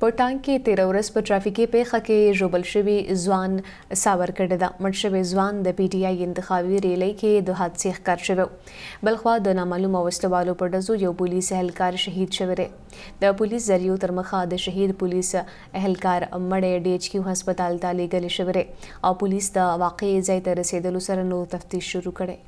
په ټانک کې تیر ورځ په ټرافیکي پیښه کې ژوبل شوی ځوان ساور کړی دا مړ شوی ځوان د پی ټ آی انتخابي ریلی کې د حادثې ښکار شوی بلخوا د نامعلومو وسلوالو په ډزو یو پولیس اهلکار شهید شوی دی د پولیس ذریعو تر مخه د شهید پولیس اهلکار مړې ډی ایچ کیو هسپتال ته لیږل شوی او پولیس د واقعي ځای ته رسیدلو سره نو تفتیش شروع کړي